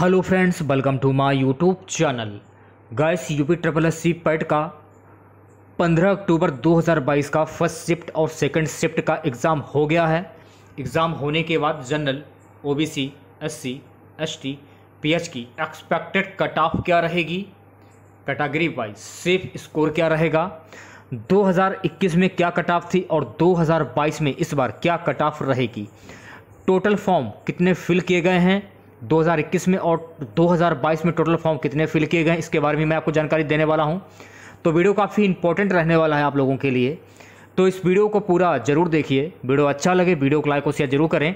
hello friends welcome to my YouTube channel guys UP triple S C PET का 15 October 2022 का first shift और second shift का exam हो गया है एग्ज़ाम होने के बाद general OBC SC ST PH की एक्सपेक्टेड कट ऑफ क्या रहेगी कैटागरी वाइज सेफ स्कोर क्या रहेगा 2021 में क्या कट ऑफ थी और 2022 में इस बार क्या कट ऑफ रहेगी टोटल फॉर्म कितने फिल किए गए हैं 2021 में और 2022 में टोटल फॉर्म कितने फिल किए गए इसके बारे में मैं आपको जानकारी देने वाला हूँ तो वीडियो काफ़ी इंपॉर्टेंट रहने वाला है आप लोगों के लिए तो इस वीडियो को पूरा जरूर देखिए वीडियो अच्छा लगे वीडियो को लाइक और शेयर जरूर करें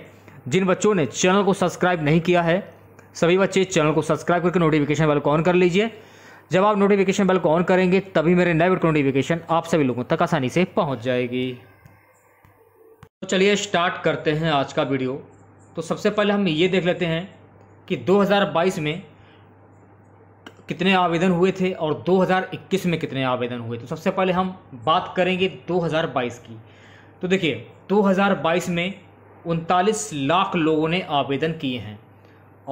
जिन बच्चों ने चैनल को सब्सक्राइब नहीं किया है सभी बच्चे चैनल को सब्सक्राइब करके नोटिफिकेशन बेल को ऑन कर लीजिए जब आप नोटिफिकेशन बेल को ऑन करेंगे तभी मेरे नए वीडियो नोटिफिकेशन आप सभी लोगों तक आसानी से पहुंच जाएगी तो चलिए स्टार्ट करते हैं आज का वीडियो तो सबसे पहले हम ये देख लेते हैं कि 2022 में कितने आवेदन हुए थे और 2021 में कितने आवेदन हुए तो सबसे पहले हम बात करेंगे 2022 की तो देखिए 2022 में उनतालीस लाख लोगों ने आवेदन किए हैं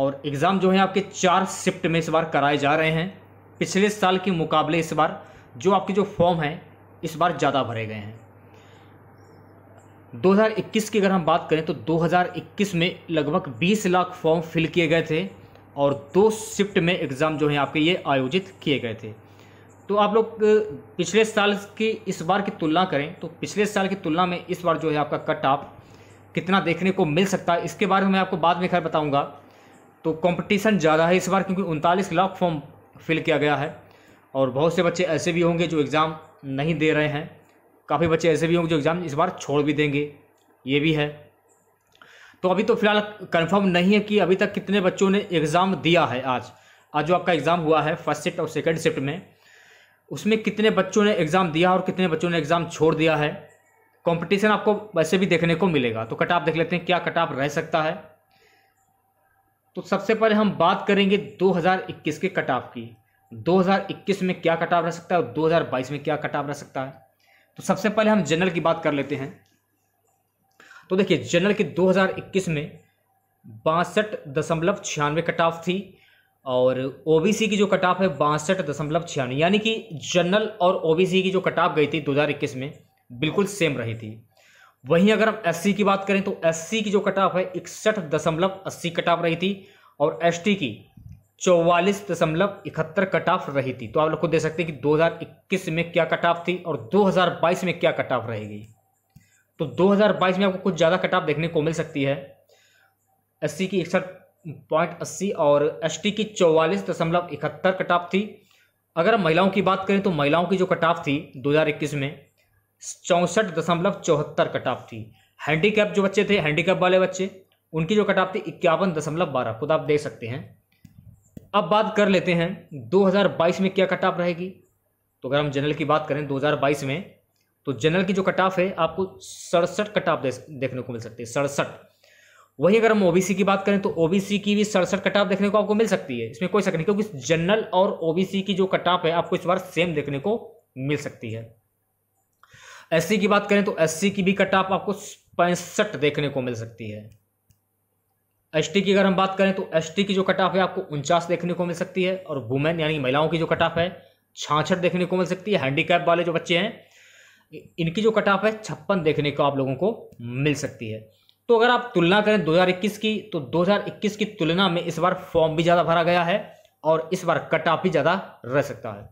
और एग्ज़ाम जो है आपके चार शिफ्ट में इस बार कराए जा रहे हैं पिछले साल के मुकाबले इस बार जो आपके जो फॉर्म हैं इस बार ज़्यादा भरे गए हैं 2021 की अगर हम बात करें तो 2021 में लगभग 20 लाख फॉर्म फिल किए गए थे और दो शिफ्ट में एग्ज़ाम जो है आपके ये आयोजित किए गए थे तो आप लोग पिछले साल की इस बार की तुलना करें तो पिछले साल की तुलना में इस बार जो है आपका कट ऑफ कितना देखने को मिल सकता है इसके बारे में मैं आपको बाद में खैर बताऊँगा तो कॉम्पिटिशन ज़्यादा है इस बार क्योंकि उनतालीस लाख फॉर्म फिल किया गया है और बहुत से बच्चे ऐसे भी होंगे जो एग्ज़ाम नहीं दे रहे हैं काफ़ी बच्चे ऐसे भी होंगे जो एग्ज़ाम इस बार छोड़ भी देंगे ये भी है तो अभी तो फिलहाल कंफर्म नहीं है कि अभी तक कितने बच्चों ने एग्ज़ाम दिया है आज आज जो आपका एग्ज़ाम हुआ है फर्स्ट शिफ्ट और सेकेंड शिफ्ट में उसमें कितने बच्चों ने एग्ज़ाम दिया और कितने बच्चों ने एग्ज़ाम छोड़ दिया है कंपटीशन आपको वैसे भी देखने को मिलेगा तो कटाप देख लेते हैं क्या कटाप रह सकता है तो सबसे पहले हम बात करेंगे 2021 के कटाप की 2021 में क्या कटाप रह सकता है और 2022 में क्या कटाप रह सकता है तो सबसे पहले हम जनरल की बात कर लेते हैं तो देखिए जनरल की 2021 में बासठ दशमलव छियानवे कट ऑफ थी और ओबीसी की जो कट ऑफ है बासठ दशमलव छियानवे यानी कि जनरल और ओबीसी की जो कट ऑफ गई थी 2021 में बिल्कुल सेम रही थी वहीं अगर हम एससी की बात करें तो एससी की जो कट ऑफ है इकसठ दशमलव अस्सी कट ऑफ रही थी और एसटी की चौवालीस दशमलव इकहत्तर कट ऑफ रही थी तो आप लोग को दे सकते हैं कि 2021 में क्या कट ऑफ थी और 2022 में क्या कट ऑफ रहेगी तो 2022 में आपको कुछ ज़्यादा कट ऑफ देखने को मिल सकती है एस की इकसठ पॉइंट अस्सी और एस की चौवालीस दशमलव इकहत्तर कट ऑफ थी अगर महिलाओं की बात करें तो महिलाओं की जो कट ऑफ थी 2021 में चौंसठ दशमलव चौहत्तर कट ऑफ थी हैंडीकैप जो बच्चे थे हैंडीकैप वाले बच्चे उनकी जो कट ऑफ थी इक्यावन दशमलव बारह खुद आप देख सकते हैं अब बात कर लेते हैं 2022 में क्या कट ऑफ रहेगी तो अगर हम जनरल की बात करें 2022 में तो जनरल की जो कट ऑफ है आपको सड़सठ कट ऑफ देखने को मिल सकती है सड़सठ वहीं अगर हम ओबीसी की बात करें तो ओबीसी की भी सड़सठ कट ऑफ देखने को आपको मिल सकती है इसमें कोई शक नहीं क्योंकि जनरल और ओबीसी की जो कट ऑफ है आपको इस बार सेम देखने को मिल सकती है एससी की बात करें तो एससी की भी कट ऑफ आपको पैंसठ देखने को मिल सकती है एस की अगर हम बात करें तो एस की जो कट ऑफ है आपको उनचास देखने को मिल सकती है और वुमेन यानी महिलाओं की जो कट ऑफ है छाछठ देखने को मिल सकती है हैंडीकैप वाले जो बच्चे हैं इनकी जो कट ऑफ है छप्पन देखने को आप लोगों को मिल सकती है तो अगर आप तुलना करें 2021 की तो 2021 की तुलना में इस बार फॉर्म भी ज़्यादा भरा गया है और इस बार कट ऑफ भी ज़्यादा रह सकता है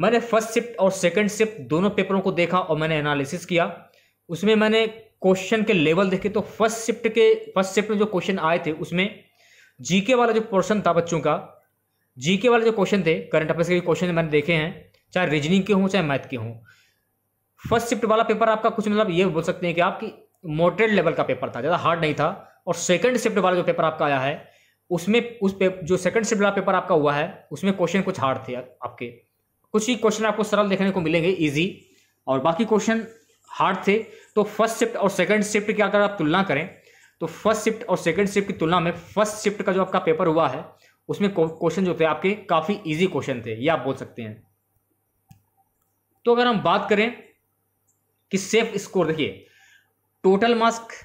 मैंने फर्स्ट शिफ्ट और सेकंड शिफ्ट दोनों पेपरों को देखा और मैंने एनालिसिस किया उसमें मैंने क्वेश्चन के लेवल देखें तो फर्स्ट शिफ्ट के फर्स्ट शिफ्ट में जो क्वेश्चन आए थे उसमें जीके वाला जो पोर्शन था बच्चों का जीके वाले जो क्वेश्चन थे करंट अफेयर्स के क्वेश्चन मैंने देखे हैं चाहे रीजनिंग के हों चाहे मैथ के हों फर्स्ट शिफ्ट वाला पेपर आपका कुछ मतलब ये बोल सकते हैं कि आपकी मॉडरेट लेवल का पेपर था ज़्यादा हार्ड नहीं था और सेकंड शिफ्ट वाला जो पेपर आपका आया है उसमें उस पे जो सेकंड शिफ्ट वाला पेपर आपका हुआ है उसमें क्वेश्चन कुछ हार्ड थे आपके कुछ ही क्वेश्चन आपको सरल देखने को मिलेंगे ईजी और बाकी क्वेश्चन हार्ड थे तो फर्स्ट शिफ्ट और सेकंड शिफ्ट की अगर आप तुलना करें तो फर्स्ट शिफ्ट और सेकंड शिफ्ट की तुलना में फर्स्ट शिफ्ट का जो आपका पेपर हुआ है उसमें क्वेश्चन जो थे आपके काफ़ी ईजी क्वेश्चन थे ये आप बोल सकते हैं तो अगर हम बात करें कि सेफ स्कोर देखिए टोटल मार्क्स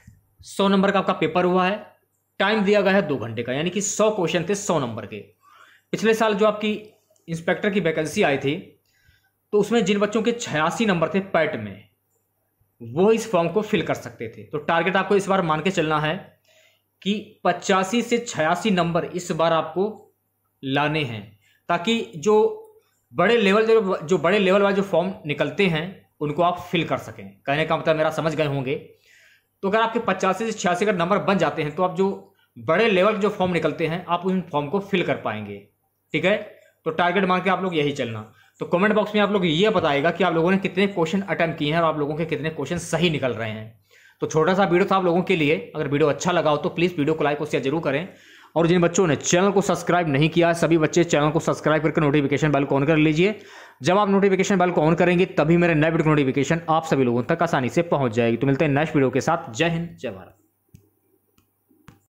सौ नंबर का आपका पेपर हुआ है टाइम दिया गया है दो घंटे का यानी कि सौ क्वेश्चन थे सौ नंबर के पिछले साल जो आपकी इंस्पेक्टर की वैकेंसी आई थी तो उसमें जिन बच्चों के छियासी नंबर थे पैट में वो इस फॉर्म को फिल कर सकते थे तो टारगेट आपको इस बार मान के चलना है कि पचासी से छियासी नंबर इस बार आपको लाने हैं ताकि जो बड़े लेवल जो जो बड़े लेवल वाले जो फॉर्म निकलते हैं उनको आप फिल कर सकें कहने का मतलब मेरा समझ गए होंगे तो अगर आपके पचासी से छियासी अगर नंबर बन जाते हैं तो आप जो बड़े लेवल जो फॉर्म निकलते हैं आप उन फॉर्म को फिल कर पाएंगे ठीक है तो टारगेट मान के आप लोग यही चलना तो कमेंट बॉक्स में आप लोग ये बताएगा कि आप लोगों ने कितने क्वेश्चन अटैम्प्ट किए हैं और आप लोगों के कितने क्वेश्चन सही निकल रहे हैं तो छोटा सा वीडियो था आप लोगों के लिए अगर वीडियो अच्छा लगा हो तो प्लीज़ वीडियो को लाइक और शेयर जरूर करें और जिन बच्चों ने चैनल को सब्सक्राइब नहीं किया सभी बच्चे चैनल को सब्सक्राइब करके नोटिफिकेशन बेल को ऑन कर लीजिए जब आप नोटिफिकेशन बेल को ऑन करेंगे तभी मेरे नए वीडियो नोटिफिकेशन आप सभी लोगों तक आसानी से पहुंच जाएगी तो मिलते हैं नेक्स्ट वीडियो के साथ जय हिंद जय भारत